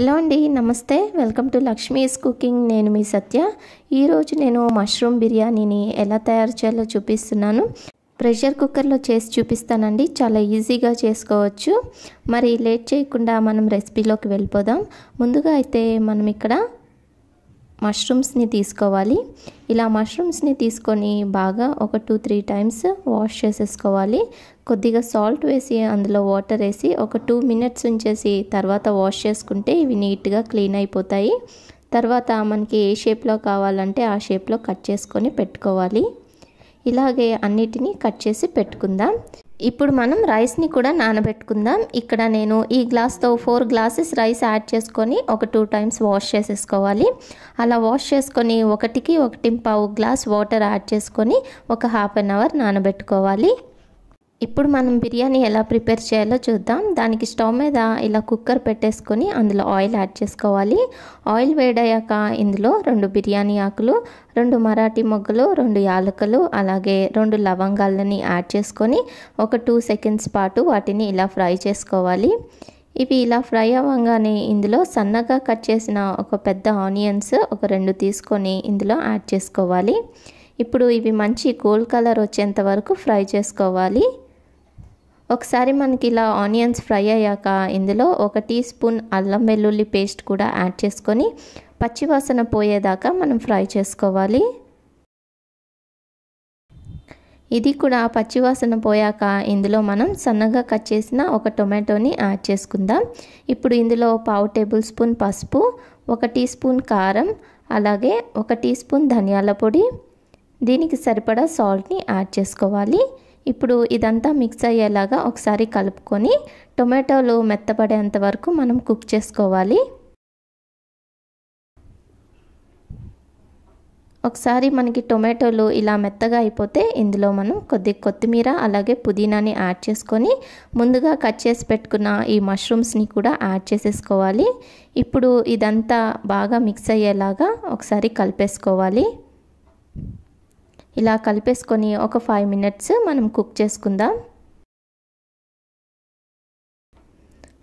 hello అండి నమస్తే welcome to Lakshmi's cooking నేను మీ సత్య ఈరోజు నేను మష్రూమ్ బిర్యానీని ఎలా తయారు చేయాలో చూపిస్తున్నాను ప్రెషర్ కుక్కర్లో చేసి చూపిస్తానండి చాలా ఈజీగా చేసుకోవచ్చు మరి లేట్ చేయకుండా మనం రెసిపీలోకి వెళ్ళిపోదాం ముందుగా అయితే మనం ఇక్కడ మష్రూమ్స్ని తీసుకోవాలి ఇలా మష్రూమ్స్ని తీసుకొని బాగా ఒక టూ త్రీ టైమ్స్ వాష్ చేసేసుకోవాలి కొద్దిగా సాల్ట్ వేసి అందులో వాటర్ వేసి ఒక టూ మినిట్స్ ఉంచేసి తర్వాత వాష్ చేసుకుంటే ఇవి నీట్గా క్లీన్ అయిపోతాయి తర్వాత మనకి ఏ షేప్లో కావాలంటే ఆ షేప్లో కట్ చేసుకొని పెట్టుకోవాలి ఇలాగే అన్నిటినీ కట్ చేసి పెట్టుకుందాం ఇప్పుడు మనం రైస్ని కూడా నానబెట్టుకుందాం ఇక్కడ నేను ఈ గ్లాస్తో ఫోర్ గ్లాసెస్ రైస్ యాడ్ చేసుకొని ఒక టూ టైమ్స్ వాష్ చేసేసుకోవాలి అలా వాష్ చేసుకొని ఒకటికి ఒకటి పావు గ్లాస్ వాటర్ యాడ్ చేసుకొని ఒక హాఫ్ అన్ అవర్ నానబెట్టుకోవాలి ఇప్పుడు మనం బిర్యానీ ఎలా ప్రిపేర్ చేయాలో చూద్దాం దానికి స్టవ్ మీద ఇలా కుక్కర్ పెట్టేసుకొని అందులో ఆయిల్ యాడ్ చేసుకోవాలి ఆయిల్ వేడయ్యాక ఇందులో రెండు బిర్యానీ ఆకులు రెండు మరాఠీ మొగ్గలు రెండు యాలకలు అలాగే రెండు లవంగాలని యాడ్ చేసుకొని ఒక టూ సెకండ్స్ పాటు వాటిని ఇలా ఫ్రై చేసుకోవాలి ఇవి ఇలా ఫ్రై అవ్వగానే ఇందులో సన్నగా కట్ చేసిన ఒక పెద్ద ఆనియన్స్ ఒక రెండు తీసుకొని ఇందులో యాడ్ చేసుకోవాలి ఇప్పుడు ఇవి మంచి గోల్డ్ కలర్ వచ్చేంత వరకు ఫ్రై చేసుకోవాలి ఒకసారి మనకి ఇలా ఆనియన్స్ ఫ్రై అయ్యాక ఇందులో ఒక టీ స్పూన్ అల్లం వెల్లుల్లి పేస్ట్ కూడా యాడ్ చేసుకొని పచ్చివాసన పోయేదాకా మనం ఫ్రై చేసుకోవాలి ఇది కూడా పచ్చివాసన పోయాక ఇందులో మనం సన్నగా కట్ చేసిన ఒక టొమాటోని యాడ్ చేసుకుందాం ఇప్పుడు ఇందులో పావు టేబుల్ స్పూన్ పసుపు ఒక టీ స్పూన్ కారం అలాగే ఒక టీ స్పూన్ ధనియాల పొడి దీనికి సరిపడా సాల్ట్ని యాడ్ చేసుకోవాలి ఇప్పుడు ఇదంతా మిక్స్ అయ్యేలాగా ఒకసారి కలుపుకొని టొమాటోలు మెత్తపడేంత వరకు మనం కుక్ చేసుకోవాలి ఒకసారి మనకి టొమాటోలు ఇలా మెత్తగా అయిపోతే ఇందులో మనం కొద్ది కొత్తిమీర అలాగే పుదీనాని యాడ్ చేసుకొని ముందుగా కట్ చేసి పెట్టుకున్న ఈ మష్రూమ్స్ని కూడా యాడ్ చేసేసుకోవాలి ఇప్పుడు ఇదంతా బాగా మిక్స్ అయ్యేలాగా ఒకసారి కలిపేసుకోవాలి ఇలా కలిపేసుకొని ఒక ఫైవ్ మినిట్స్ మనం కుక్ చేసుకుందాం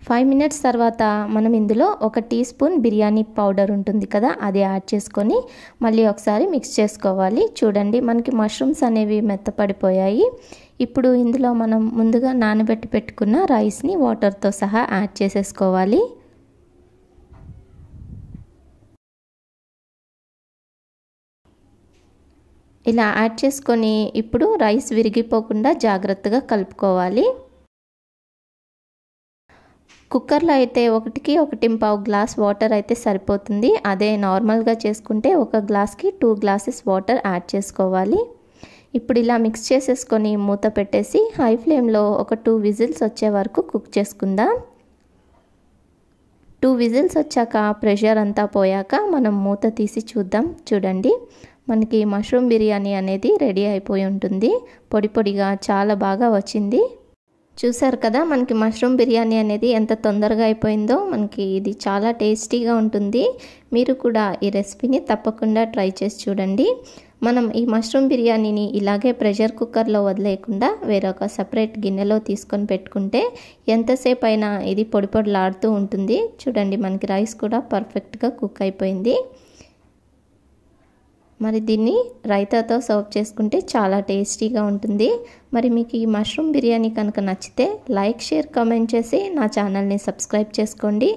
ఫైవ్ మినిట్స్ తర్వాత మనం ఇందులో ఒక టీ స్పూన్ బిర్యానీ పౌడర్ ఉంటుంది కదా అది యాడ్ చేసుకొని మళ్ళీ ఒకసారి మిక్స్ చేసుకోవాలి చూడండి మనకి మష్రూమ్స్ అనేవి మెత్తపడిపోయాయి ఇప్పుడు ఇందులో మనం ముందుగా నానబెట్టి పెట్టుకున్న రైస్ని వాటర్తో సహా యాడ్ చేసేసుకోవాలి ఇలా యాడ్ చేసుకొని ఇప్పుడు రైస్ విరిగిపోకుండా జాగ్రత్తగా కలుపుకోవాలి కుక్కర్లో అయితే ఒకటికి ఒకటి పావు గ్లాస్ వాటర్ అయితే సరిపోతుంది అదే నార్మల్గా చేసుకుంటే ఒక గ్లాస్కి టూ గ్లాసెస్ వాటర్ యాడ్ చేసుకోవాలి ఇప్పుడు ఇలా మిక్స్ చేసేసుకొని మూత పెట్టేసి హై ఫ్లేమ్లో ఒక టూ విజిల్స్ వచ్చే వరకు కుక్ చేసుకుందాం టూ విజిల్స్ వచ్చాక ప్రెషర్ అంతా పోయాక మనం మూత తీసి చూద్దాం చూడండి మనకి మష్రూమ్ బిర్యానీ అనేది రెడీ అయిపోయి ఉంటుంది పొడి పొడిగా చాలా బాగా వచ్చింది చూసారు కదా మనకి మష్రూమ్ బిర్యానీ అనేది ఎంత తొందరగా అయిపోయిందో మనకి ఇది చాలా టేస్టీగా ఉంటుంది మీరు కూడా ఈ రెసిపీని తప్పకుండా ట్రై చేసి చూడండి మనం ఈ మష్రూమ్ బిర్యానీని ఇలాగే ప్రెషర్ కుక్కర్లో వదిలేయకుండా వేరొక సపరేట్ గిన్నెలో తీసుకొని పెట్టుకుంటే ఎంతసేపు అయినా ఇది పొడి పొడిలాడుతూ ఉంటుంది చూడండి మనకి రైస్ కూడా పర్ఫెక్ట్గా కుక్ అయిపోయింది మరి దీన్ని రైతాతో సర్వ్ చేసుకుంటే చాలా టేస్టీగా ఉంటుంది మరి మీకు ఈ మష్రూమ్ బిర్యానీ కనుక నచ్చితే లైక్ షేర్ కామెంట్ చేసి నా ఛానల్ని సబ్స్క్రైబ్ చేసుకోండి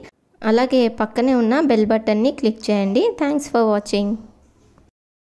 అలాగే పక్కనే ఉన్న బెల్ బటన్ని క్లిక్ చేయండి థ్యాంక్స్ ఫర్ వాచింగ్